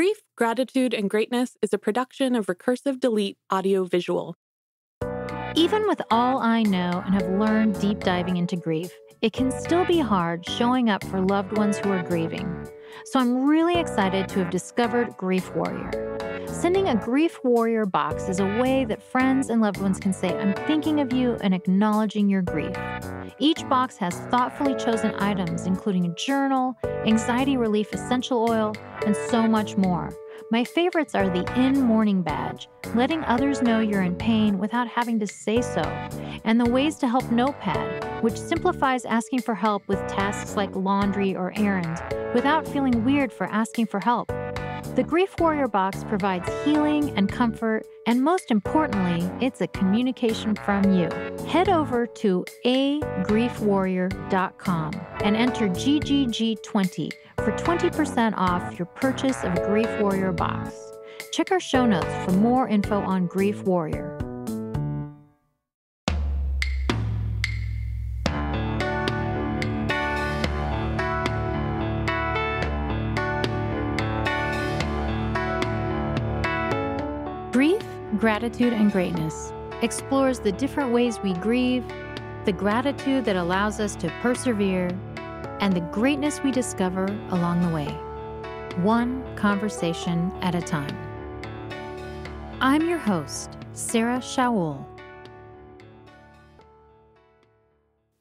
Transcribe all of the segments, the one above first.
Grief, Gratitude, and Greatness is a production of Recursive Delete Audiovisual. Even with all I know and have learned deep diving into grief, it can still be hard showing up for loved ones who are grieving. So I'm really excited to have discovered Grief Warrior. Sending a grief warrior box is a way that friends and loved ones can say, I'm thinking of you and acknowledging your grief. Each box has thoughtfully chosen items, including a journal, anxiety relief essential oil, and so much more. My favorites are the In Mourning Badge, letting others know you're in pain without having to say so, and the Ways to Help Notepad, which simplifies asking for help with tasks like laundry or errands without feeling weird for asking for help the Grief Warrior Box provides healing and comfort, and most importantly, it's a communication from you. Head over to agriefwarrior.com and enter GGG20 for 20% off your purchase of a Grief Warrior Box. Check our show notes for more info on Grief Warrior. Gratitude and Greatness explores the different ways we grieve, the gratitude that allows us to persevere, and the greatness we discover along the way, one conversation at a time. I'm your host, Sarah Shaul.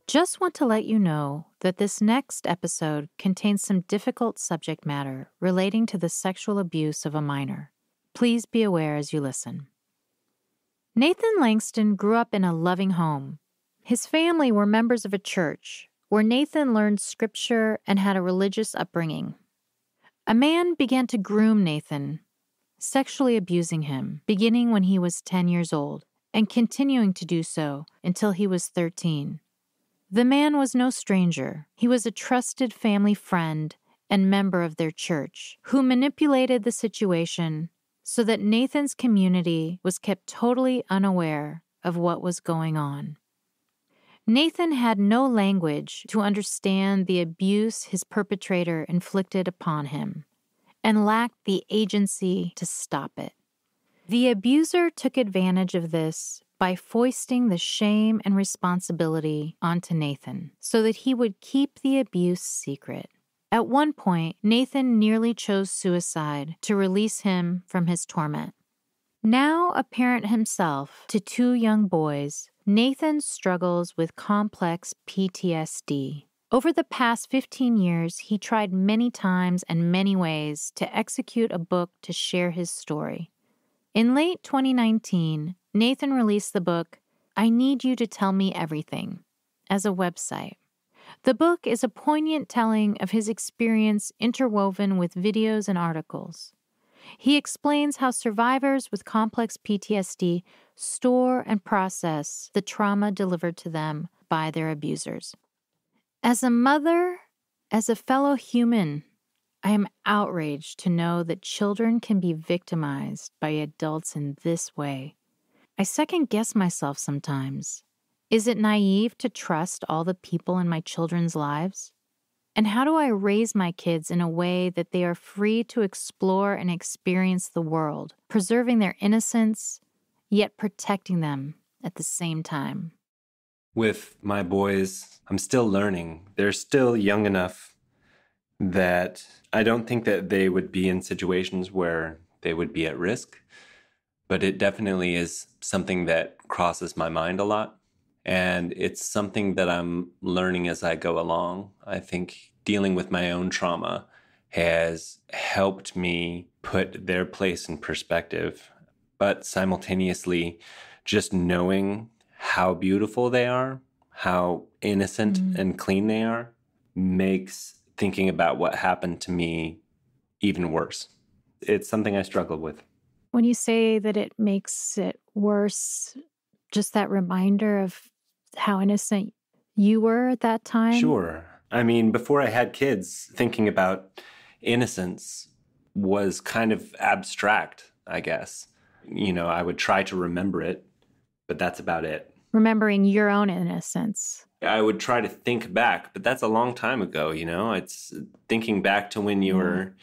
Just want to let you know that this next episode contains some difficult subject matter relating to the sexual abuse of a minor. Please be aware as you listen. Nathan Langston grew up in a loving home. His family were members of a church where Nathan learned scripture and had a religious upbringing. A man began to groom Nathan, sexually abusing him, beginning when he was 10 years old and continuing to do so until he was 13. The man was no stranger. He was a trusted family friend and member of their church who manipulated the situation so that Nathan's community was kept totally unaware of what was going on. Nathan had no language to understand the abuse his perpetrator inflicted upon him and lacked the agency to stop it. The abuser took advantage of this by foisting the shame and responsibility onto Nathan so that he would keep the abuse secret. At one point, Nathan nearly chose suicide to release him from his torment. Now a parent himself to two young boys, Nathan struggles with complex PTSD. Over the past 15 years, he tried many times and many ways to execute a book to share his story. In late 2019, Nathan released the book, I Need You to Tell Me Everything, as a website. The book is a poignant telling of his experience interwoven with videos and articles. He explains how survivors with complex PTSD store and process the trauma delivered to them by their abusers. As a mother, as a fellow human, I am outraged to know that children can be victimized by adults in this way. I second guess myself sometimes. Is it naive to trust all the people in my children's lives? And how do I raise my kids in a way that they are free to explore and experience the world, preserving their innocence, yet protecting them at the same time? With my boys, I'm still learning. They're still young enough that I don't think that they would be in situations where they would be at risk, but it definitely is something that crosses my mind a lot and it's something that I'm learning as I go along. I think dealing with my own trauma has helped me put their place in perspective, but simultaneously, just knowing how beautiful they are, how innocent mm-hmm. and clean they are, makes thinking about what happened to me even worse. It's something I struggle with. When you say that it makes it worse, just that reminder of how innocent you were at that time? Sure. I mean, before I had kids, thinking about innocence was kind of abstract, I guess. You know, I would try to remember it, but that's about it. Remembering your own innocence. I would try to think back, but that's a long time ago, you know? It's thinking back to when you mm. were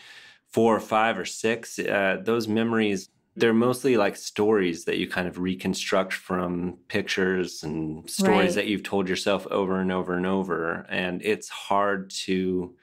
four or five or six. Uh, those memories they're mostly like stories that you kind of reconstruct from pictures and stories right. that you've told yourself over and over and over. And it's hard to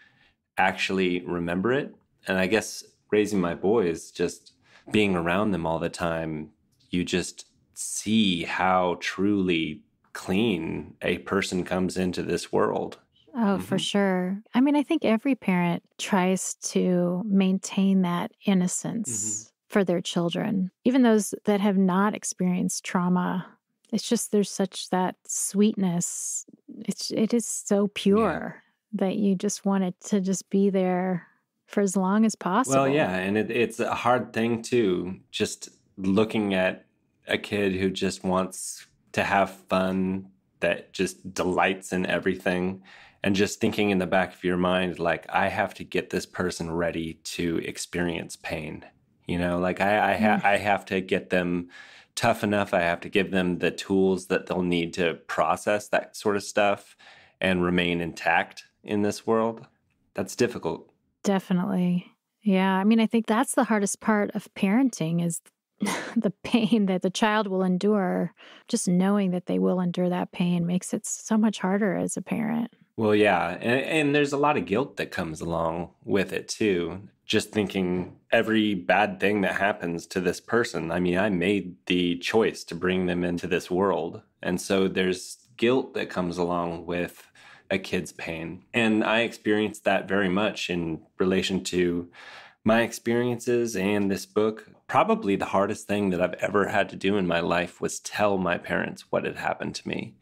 actually remember it. And I guess raising my boys, just being around them all the time, you just see how truly clean a person comes into this world. Oh, mm-hmm. for sure. I mean, I think every parent tries to maintain that innocence. Mm-hmm for their children, even those that have not experienced trauma. It's just there's such that sweetness. It's it is so pure yeah. that you just want it to just be there for as long as possible. Well, yeah, and it, it's a hard thing too. Just looking at a kid who just wants to have fun, that just delights in everything, and just thinking in the back of your mind, like, I have to get this person ready to experience pain. You know, like I I, ha- mm. I have to get them tough enough. I have to give them the tools that they'll need to process that sort of stuff and remain intact in this world. That's difficult. Definitely. Yeah. I mean, I think that's the hardest part of parenting is the pain that the child will endure. Just knowing that they will endure that pain makes it so much harder as a parent. Well, yeah. And, and there's a lot of guilt that comes along with it, too just thinking every bad thing that happens to this person. I mean, I made the choice to bring them into this world. And so there's guilt that comes along with a kid's pain. And I experienced that very much in relation to my experiences and this book. Probably the hardest thing that I've ever had to do in my life was tell my parents what had happened to me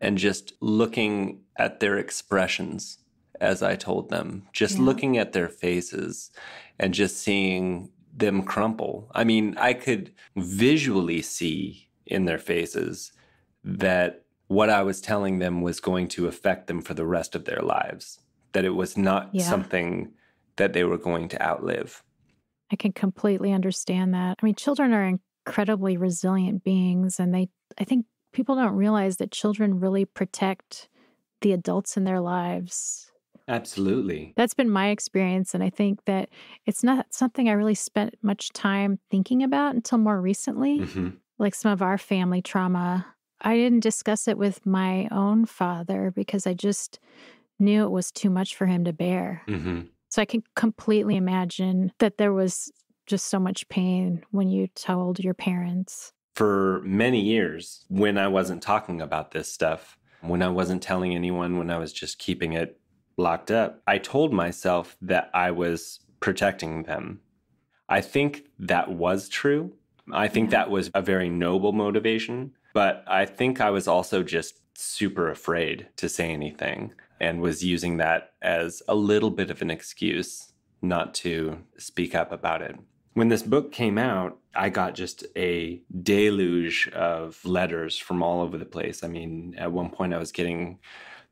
and just looking at their expressions as I told them, just yeah. looking at their faces and just seeing them crumple. I mean, I could visually see in their faces that what I was telling them was going to affect them for the rest of their lives, that it was not yeah. something that they were going to outlive. I can completely understand that. I mean, children are incredibly resilient beings, and they, I think people don't realize that children really protect the adults in their lives Absolutely. That's been my experience. And I think that it's not something I really spent much time thinking about until more recently, mm-hmm. like some of our family trauma. I didn't discuss it with my own father because I just knew it was too much for him to bear. Mm-hmm. So I can completely imagine that there was just so much pain when you told your parents. For many years, when I wasn't talking about this stuff, when I wasn't telling anyone, when I was just keeping it locked up, I told myself that I was protecting them. I think that was true. I think yeah. that was a very noble motivation, but I think I was also just super afraid to say anything and was using that as a little bit of an excuse not to speak up about it. When this book came out, I got just a deluge of letters from all over the place. I mean, at one point I was getting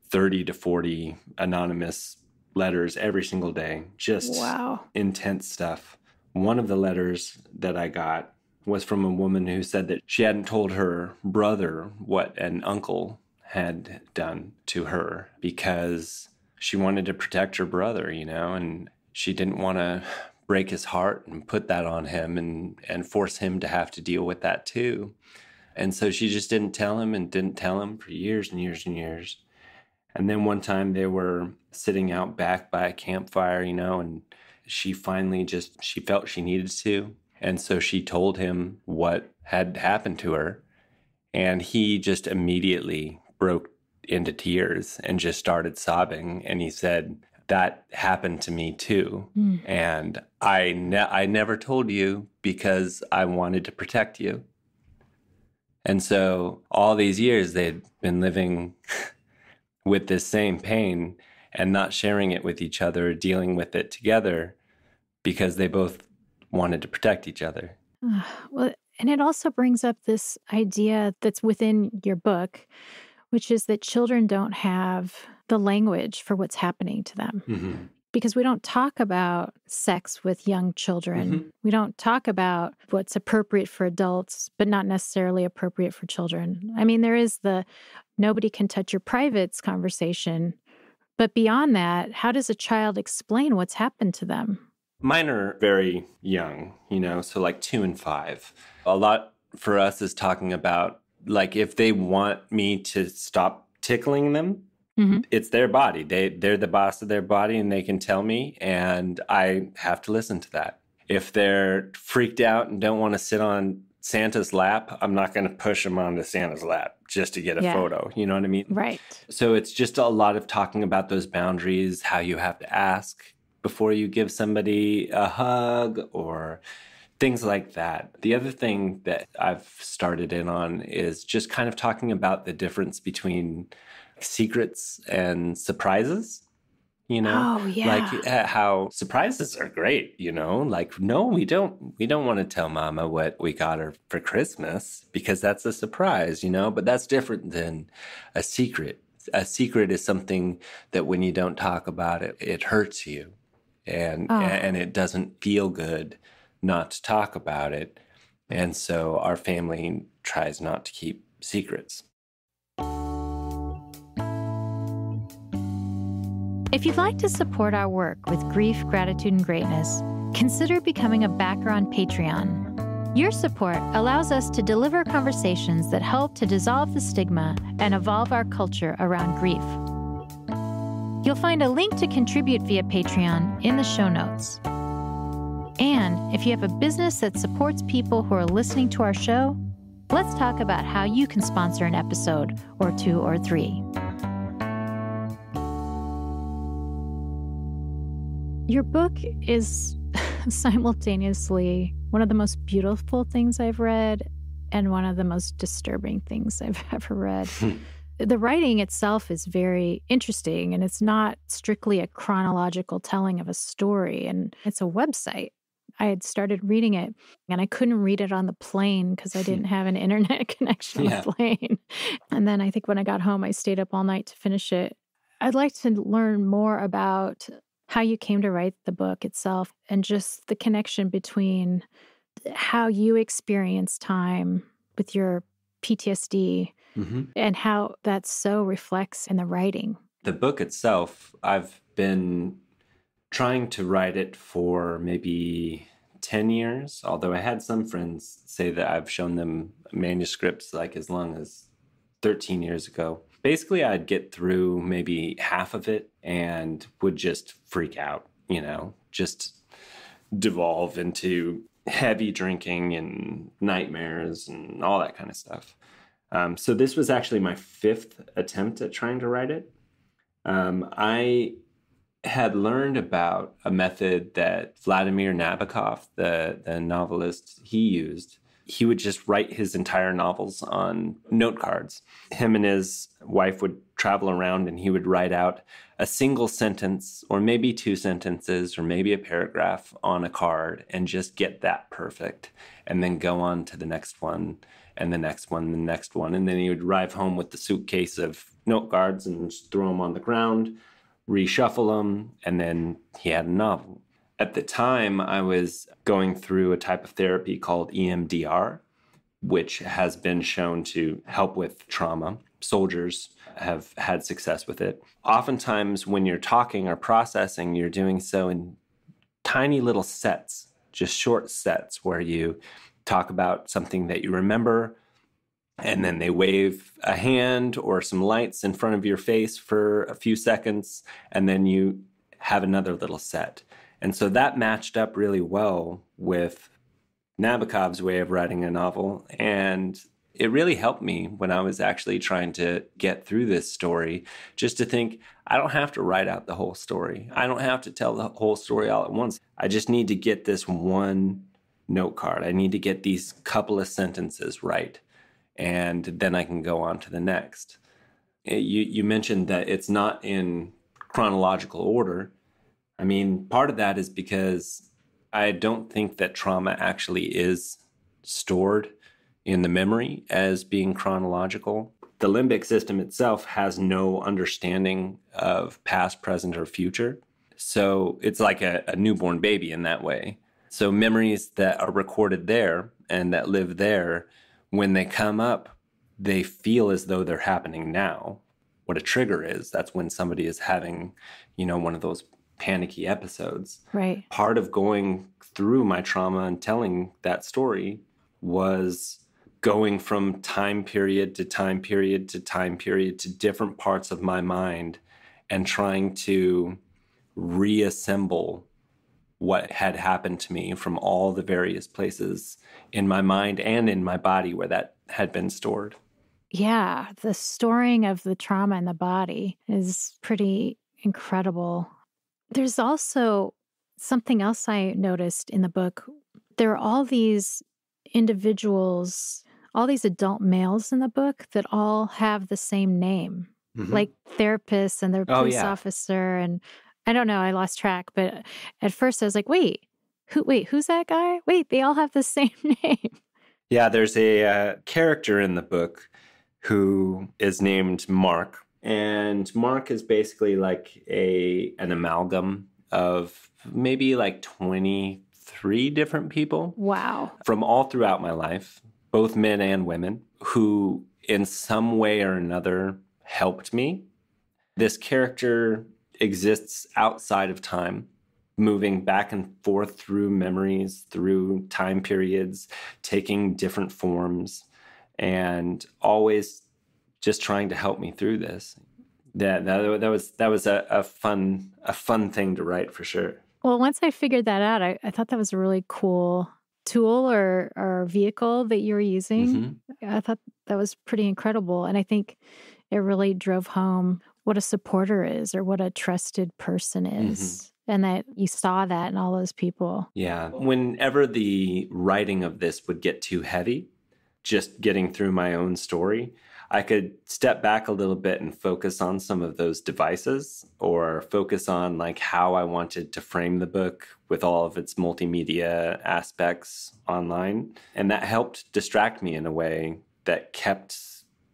30 to 40 anonymous letters every single day. Just wow. intense stuff. One of the letters that I got was from a woman who said that she hadn't told her brother what an uncle had done to her because she wanted to protect her brother, you know, and she didn't want to break his heart and put that on him and and force him to have to deal with that too. And so she just didn't tell him and didn't tell him for years and years and years. And then one time they were sitting out back by a campfire, you know, and she finally just she felt she needed to. And so she told him what had happened to her. And he just immediately broke into tears and just started sobbing. And he said, That happened to me too. Mm. And I, ne- I never told you because I wanted to protect you. And so all these years they'd been living with this same pain and not sharing it with each other, dealing with it together because they both wanted to protect each other. Ah, well, and it also brings up this idea that's within your book, which is that children don't have the language for what's happening to them. Mm-hmm because we don't talk about sex with young children. Mm-hmm. We don't talk about what's appropriate for adults, but not necessarily appropriate for children. I mean, there is the nobody can touch your privates conversation. But beyond that, how does a child explain what's happened to them? Mine are very young, you know, so like two and five. A lot for us is talking about like if they want me to stop tickling them Mm-hmm. It's their body. They they're the boss of their body and they can tell me and I have to listen to that. If they're freaked out and don't want to sit on Santa's lap, I'm not going to push them onto Santa's lap just to get a yeah. photo. You know what I mean? Right. So it's just a lot of talking about those boundaries, how you have to ask before you give somebody a hug or things like that. The other thing that I've started in on is just kind of talking about the difference between secrets and surprises you know oh, yeah. like how surprises are great you know like no we don't we don't want to tell mama what we got her for christmas because that's a surprise you know but that's different than a secret a secret is something that when you don't talk about it it hurts you and oh. and it doesn't feel good not to talk about it and so our family tries not to keep secrets If you'd like to support our work with grief, gratitude, and greatness, consider becoming a backer on Patreon. Your support allows us to deliver conversations that help to dissolve the stigma and evolve our culture around grief. You'll find a link to contribute via Patreon in the show notes. And if you have a business that supports people who are listening to our show, let's talk about how you can sponsor an episode or two or three. Your book is simultaneously one of the most beautiful things I've read and one of the most disturbing things I've ever read. Hmm. the writing itself is very interesting and it's not strictly a chronological telling of a story and it's a website I had started reading it and I couldn't read it on the plane because I hmm. didn't have an internet connection yeah. on the plane. And then I think when I got home, I stayed up all night to finish it. I'd like to learn more about how you came to write the book itself and just the connection between how you experience time with your PTSD mm-hmm. and how that so reflects in the writing. The book itself, I've been trying to write it for maybe 10 years, although I had some friends say that I've shown them manuscripts like as long as 13 years ago basically I'd get through maybe half of it and would just freak out, you know, just devolve into heavy drinking and nightmares and all that kind of stuff. Um, so this was actually my fifth attempt at trying to write it. Um, I had learned about a method that Vladimir Nabokov, the, the novelist, he used he would just write his entire novels on note cards. Him and his wife would travel around and he would write out a single sentence or maybe two sentences or maybe a paragraph on a card and just get that perfect and then go on to the next one and the next one, and the next one. And then he would drive home with the suitcase of note cards and throw them on the ground, reshuffle them, and then he had a novel. At the time, I was going through a type of therapy called EMDR, which has been shown to help with trauma. Soldiers have had success with it. Oftentimes, when you're talking or processing, you're doing so in tiny little sets, just short sets where you talk about something that you remember, and then they wave a hand or some lights in front of your face for a few seconds, and then you have another little set. And so that matched up really well with Nabokov's way of writing a novel. And it really helped me when I was actually trying to get through this story, just to think I don't have to write out the whole story. I don't have to tell the whole story all at once. I just need to get this one note card. I need to get these couple of sentences right. And then I can go on to the next. You, you mentioned that it's not in chronological order. I mean, part of that is because I don't think that trauma actually is stored in the memory as being chronological. The limbic system itself has no understanding of past, present, or future. So it's like a, a newborn baby in that way. So memories that are recorded there and that live there, when they come up, they feel as though they're happening now. What a trigger is, that's when somebody is having, you know, one of those panicky episodes. Right. Part of going through my trauma and telling that story was going from time period to time period to time period to different parts of my mind and trying to reassemble what had happened to me from all the various places in my mind and in my body where that had been stored. Yeah, the storing of the trauma in the body is pretty incredible there's also something else I noticed in the book. There are all these individuals, all these adult males in the book that all have the same name, mm-hmm. like therapists and their oh, police oh, yeah. officer. And I don't know, I lost track, but at first I was like, wait, who, wait, who's that guy? Wait, they all have the same name. Yeah, there's a uh, character in the book who is named Mark, and Mark is basically like a an amalgam of maybe like 23 different people. Wow. From all throughout my life, both men and women who in some way or another helped me. This character exists outside of time, moving back and forth through memories, through time periods, taking different forms, and always just trying to help me through this. Yeah, that, that was that was a, a fun a fun thing to write for sure. Well, once I figured that out, I, I thought that was a really cool tool or, or vehicle that you were using. Mm-hmm. I thought that was pretty incredible. And I think it really drove home what a supporter is or what a trusted person is. Mm-hmm. And that you saw that in all those people. Yeah. Whenever the writing of this would get too heavy, just getting through my own story, I could step back a little bit and focus on some of those devices or focus on like how I wanted to frame the book with all of its multimedia aspects online. And that helped distract me in a way that kept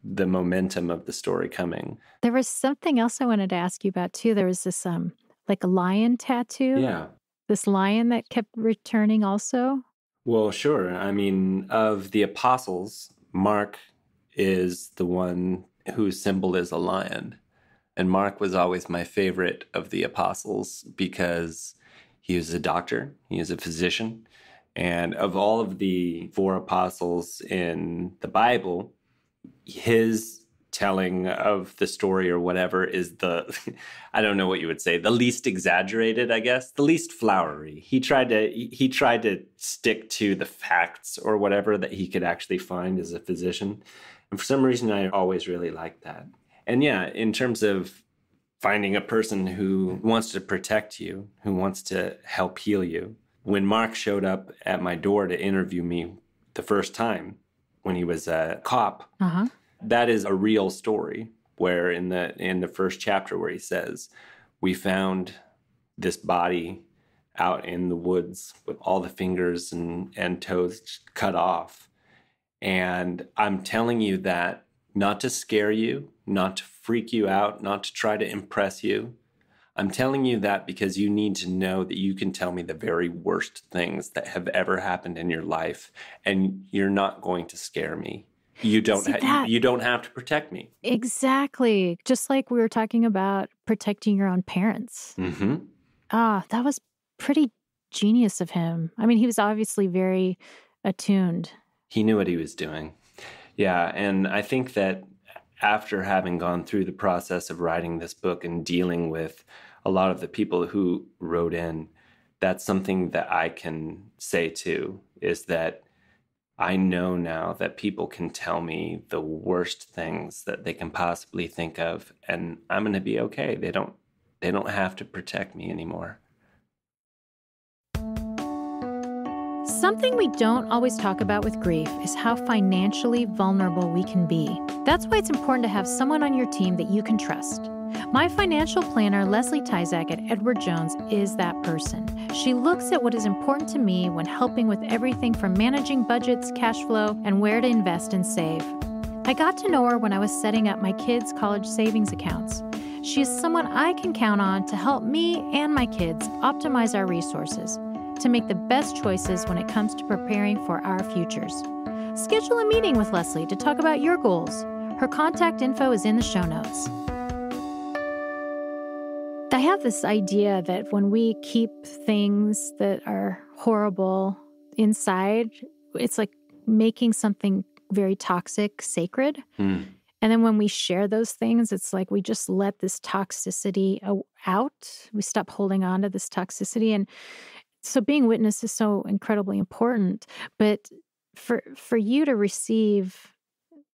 the momentum of the story coming. There was something else I wanted to ask you about too. There was this um like a lion tattoo. Yeah. This lion that kept returning also. Well, sure. I mean, of the apostles, Mark is the one whose symbol is a lion. And Mark was always my favorite of the apostles because he was a doctor, he was a physician. And of all of the four apostles in the Bible, his telling of the story or whatever is the i don't know what you would say the least exaggerated i guess the least flowery he tried to he tried to stick to the facts or whatever that he could actually find as a physician and for some reason, I always really liked that. And yeah, in terms of finding a person who wants to protect you, who wants to help heal you, when Mark showed up at my door to interview me the first time when he was a cop, uh-huh. that is a real story where in the in the first chapter where he says, "We found this body out in the woods with all the fingers and, and toes cut off. And I'm telling you that not to scare you, not to freak you out, not to try to impress you. I'm telling you that because you need to know that you can tell me the very worst things that have ever happened in your life and you're not going to scare me. You don't See, ha- you don't have to protect me. Exactly. Just like we were talking about protecting your own parents. Mhm. Ah, that was pretty genius of him. I mean, he was obviously very attuned he knew what he was doing. Yeah, and I think that after having gone through the process of writing this book and dealing with a lot of the people who wrote in, that's something that I can say too is that I know now that people can tell me the worst things that they can possibly think of and I'm going to be okay. They don't they don't have to protect me anymore. Something we don't always talk about with grief is how financially vulnerable we can be. That's why it's important to have someone on your team that you can trust. My financial planner, Leslie Tyzak at Edward Jones, is that person. She looks at what is important to me when helping with everything from managing budgets, cash flow, and where to invest and save. I got to know her when I was setting up my kids' college savings accounts. She is someone I can count on to help me and my kids optimize our resources to make the best choices when it comes to preparing for our futures. Schedule a meeting with Leslie to talk about your goals. Her contact info is in the show notes. I have this idea that when we keep things that are horrible inside, it's like making something very toxic sacred. Mm. And then when we share those things, it's like we just let this toxicity out. We stop holding on to this toxicity. And so being witness is so incredibly important, but for for you to receive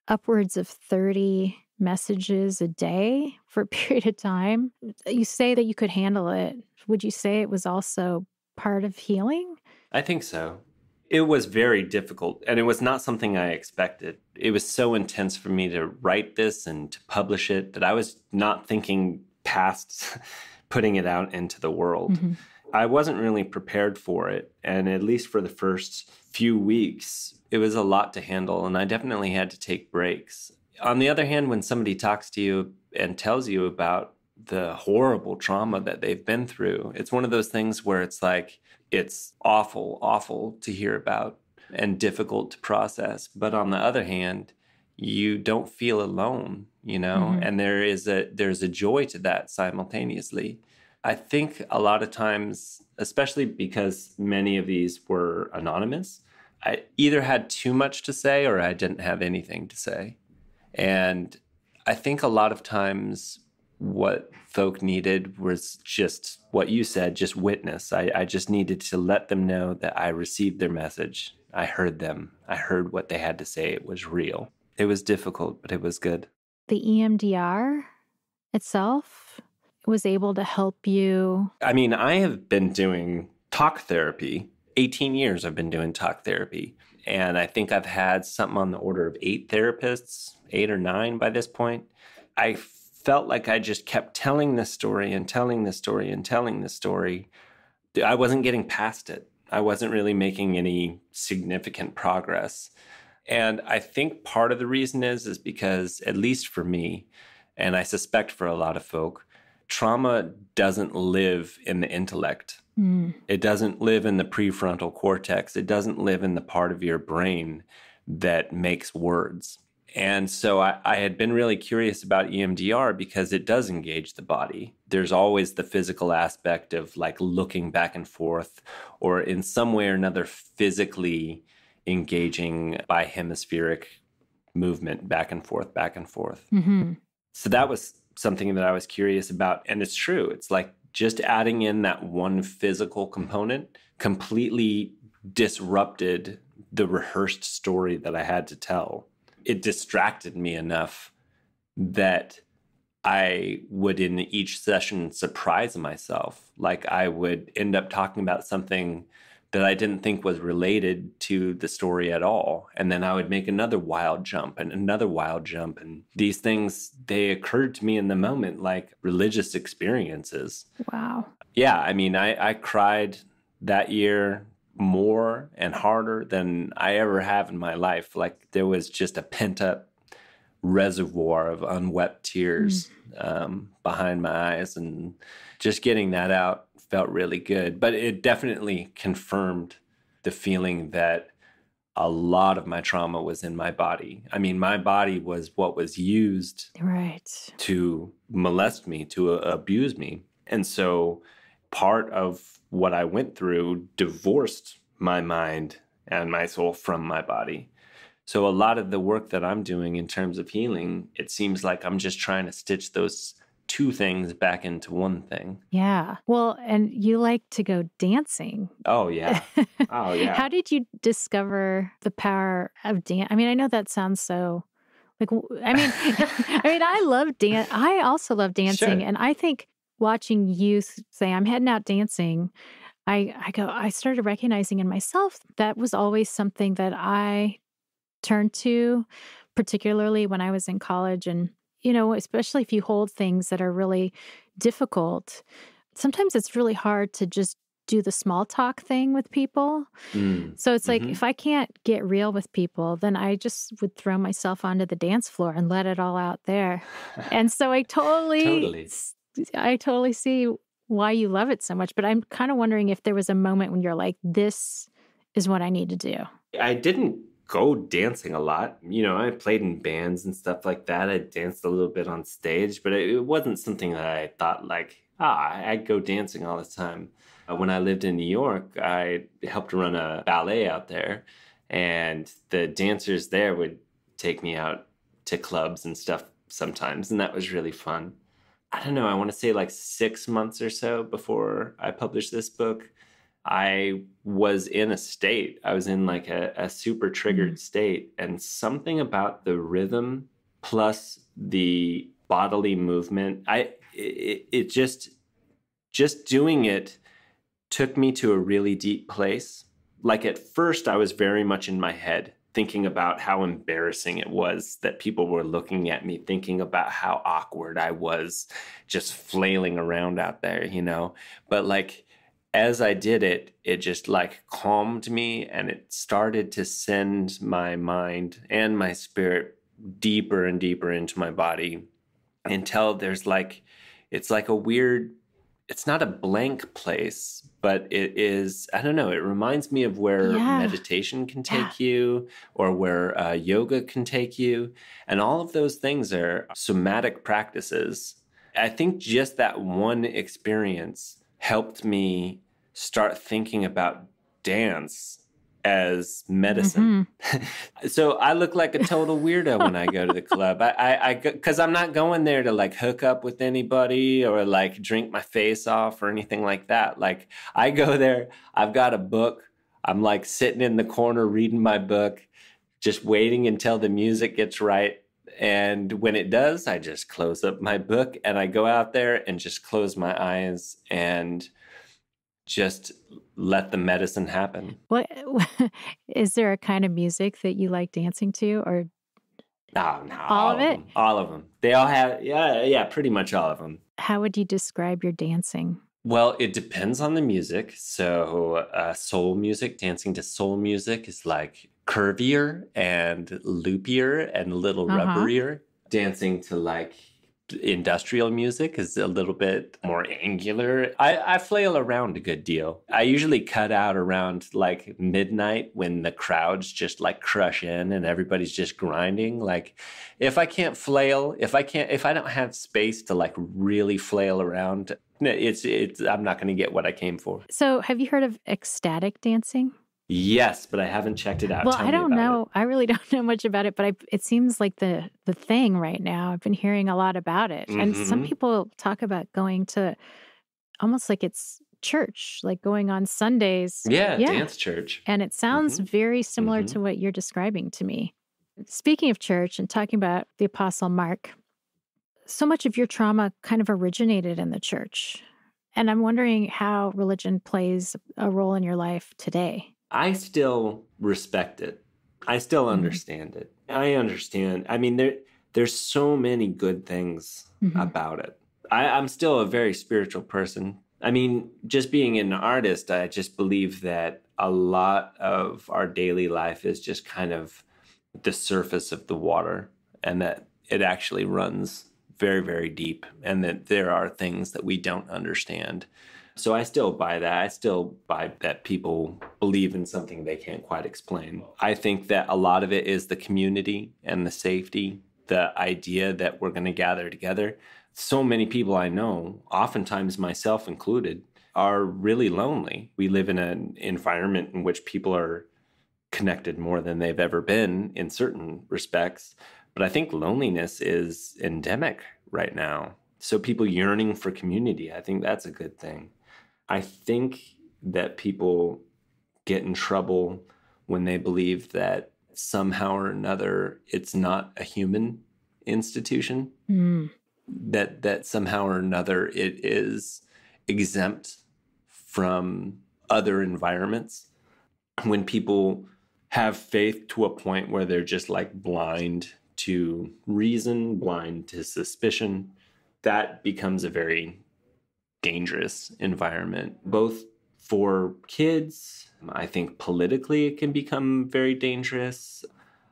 upwards of 30 messages a day for a period of time, you say that you could handle it. Would you say it was also part of healing? I think so. It was very difficult and it was not something I expected. It was so intense for me to write this and to publish it that I was not thinking past putting it out into the world. Mm-hmm. I wasn't really prepared for it. And at least for the first few weeks, it was a lot to handle. And I definitely had to take breaks. On the other hand, when somebody talks to you and tells you about the horrible trauma that they've been through, it's one of those things where it's like, it's awful, awful to hear about and difficult to process. But on the other hand, you don't feel alone, you know, mm-hmm. and there is a there's a joy to that simultaneously. I think a lot of times, especially because many of these were anonymous, I either had too much to say or I didn't have anything to say. And I think a lot of times what folk needed was just what you said, just witness. I, I, just needed to let them know that I received their message. I heard them. I heard what they had to say. It was real. It was difficult, but it was good. The EMDR itself was able to help you? I mean, I have been doing talk therapy. 18 years I've been doing talk therapy. And I think I've had something on the order of eight therapists, eight or nine by this point. I felt like I just kept telling this story and telling this story and telling this story. I wasn't getting past it. I wasn't really making any significant progress. And I think part of the reason is is because at least for me, and I suspect for a lot of folk, trauma doesn't live in the intellect. Mm. It doesn't live in the prefrontal cortex. It doesn't live in the part of your brain that makes words. And so I, I, had been really curious about EMDR because it does engage the body. There's always the physical aspect of like looking back and forth, or in some way or another, physically engaging bihemispheric movement back and forth, back and forth. Mm-hmm. So that was something that I was curious about. And it's true. It's like just adding in that one physical component completely disrupted the rehearsed story that I had to tell. It distracted me enough that I would, in each session, surprise myself. Like I would end up talking about something that I didn't think was related to the story at all. And then I would make another wild jump and another wild jump. And these things, they occurred to me in the moment like religious experiences. Wow. Yeah. I mean, I, I cried that year more and harder than I ever have in my life. Like there was just a pent up reservoir of unwept tears mm. um, behind my eyes. And just getting that out felt really good. But it definitely confirmed the feeling that a lot of my trauma was in my body. I mean, my body was what was used right. to molest me, to uh, abuse me. And so part of what I went through divorced my mind and my soul from my body. So a lot of the work that I'm doing in terms of healing, it seems like I'm just trying to stitch those two things back into one thing. Yeah. Well, and you like to go dancing. Oh, yeah. Oh, yeah. How did you discover the power of dance? I mean, I know that sounds so like I mean, I mean, I love dance. I also love dancing, sure. and I think watching youth say, "I'm heading out dancing," I I go. I started recognizing in myself that was always something that I turned to, particularly when I was in college and you know, especially if you hold things that are really difficult, sometimes it's really hard to just do the small talk thing with people. Mm. So it's like mm-hmm. if I can't get real with people, then I just would throw myself onto the dance floor and let it all out there. and so I totally, totally I totally see why you love it so much, but I'm kind of wondering if there was a moment when you're like this is what I need to do. I didn't go dancing a lot. You know, I played in bands and stuff like that. I danced a little bit on stage, but it, wasn't something that I thought like, ah, I go dancing all the time. Uh, when I lived in New York, I helped run a ballet out there, and the dancers there would take me out to clubs and stuff sometimes, and that was really fun. I don't know, I want to say like six months or so before I published this book, I was in a state. I was in like a, a super triggered mm. state. And something about the rhythm plus the bodily movement, I it, it just just doing it took me to a really deep place. Like at first I was very much in my head thinking about how embarrassing it was that people were looking at me, thinking about how awkward I was just flailing around out there, you know? But like as I did it, it just like calmed me and it started to send my mind and my spirit deeper and deeper into my body until there's like, it's like a weird, it's not a blank place, but it is, I don't know, it reminds me of where yeah. meditation can take yeah. you or where uh, yoga can take you. And all of those things are somatic practices. I think just that one experience helped me start thinking about dance as medicine. Mm-hmm. so I look like a total weirdo when I go to the club. I, I, I, cause I'm not going there to like hook up with anybody or like drink my face off or anything like that. Like I go there, I've got a book. I'm like sitting in the corner reading my book, just waiting until the music gets right. And when it does, I just close up my book and I go out there and just close my eyes and just let the medicine happen. What is there a kind of music that you like dancing to, or no, all, all of it, them, all of them. They all have, yeah, yeah, pretty much all of them. How would you describe your dancing? Well, it depends on the music. So, uh, soul music, dancing to soul music is like curvier and loopier and a little uh-huh. rubberier. Dancing to like industrial music is a little bit more angular. I, I flail around a good deal. I usually cut out around like midnight when the crowds just like crush in and everybody's just grinding. Like if I can't flail, if I can't if I don't have space to like really flail around, it's it's I'm not gonna get what I came for. So have you heard of ecstatic dancing? Yes, but I haven't checked it out. Well, Tell I don't know. It. I really don't know much about it, but I, it seems like the the thing right now. I've been hearing a lot about it, mm-hmm. and some mm-hmm. people talk about going to almost like it's church, like going on Sundays. Yeah, yeah. dance church. And it sounds mm-hmm. very similar mm-hmm. to what you're describing to me. Speaking of church and talking about the apostle Mark, so much of your trauma kind of originated in the church. And I'm wondering how religion plays a role in your life today. I still respect it. I still mm-hmm. understand mm-hmm. it. I understand. I mean, there there's so many good things mm-hmm. about it. I, I'm still a very spiritual person. I mean, just being an artist, I just believe that a lot of our daily life is just kind of the surface of the water and that it actually runs very, very deep and that there are things that we don't understand so I still buy that. I still buy that people believe in something they can't quite explain. I think that a lot of it is the community and the safety, the idea that we're going to gather together. So many people I know, oftentimes myself included, are really lonely. We live in an environment in which people are connected more than they've ever been in certain respects. But I think loneliness is endemic right now. So people yearning for community, I think that's a good thing. I think that people get in trouble when they believe that somehow or another it's not a human institution. Mm. That that somehow or another it is exempt from other environments. When people have faith to a point where they're just like blind to reason, blind to suspicion, that becomes a very dangerous environment, both for kids. I think politically it can become very dangerous.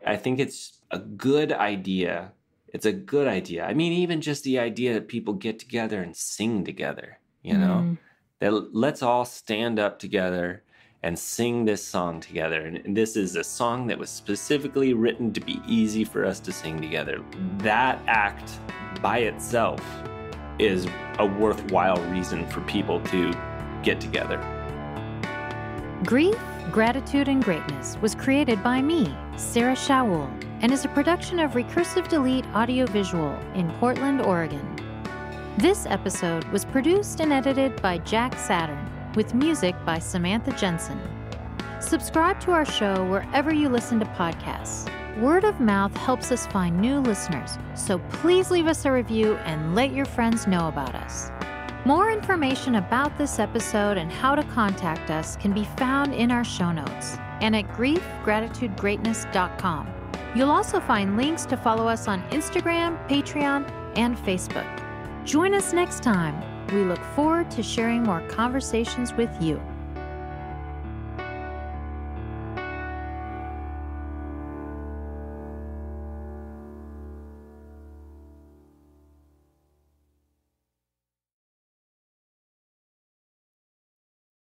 I think it's a good idea. It's a good idea. I mean, even just the idea that people get together and sing together, you know, mm. that let's all stand up together and sing this song together. And this is a song that was specifically written to be easy for us to sing together. That act by itself is a worthwhile reason for people to get together. Grief, Gratitude, and Greatness was created by me, Sarah Shaul, and is a production of Recursive Delete Audiovisual in Portland, Oregon. This episode was produced and edited by Jack Saturn, with music by Samantha Jensen. Subscribe to our show wherever you listen to podcasts Word of mouth helps us find new listeners, so please leave us a review and let your friends know about us. More information about this episode and how to contact us can be found in our show notes and at griefgratitudegreatness.com. You'll also find links to follow us on Instagram, Patreon, and Facebook. Join us next time. We look forward to sharing more conversations with you.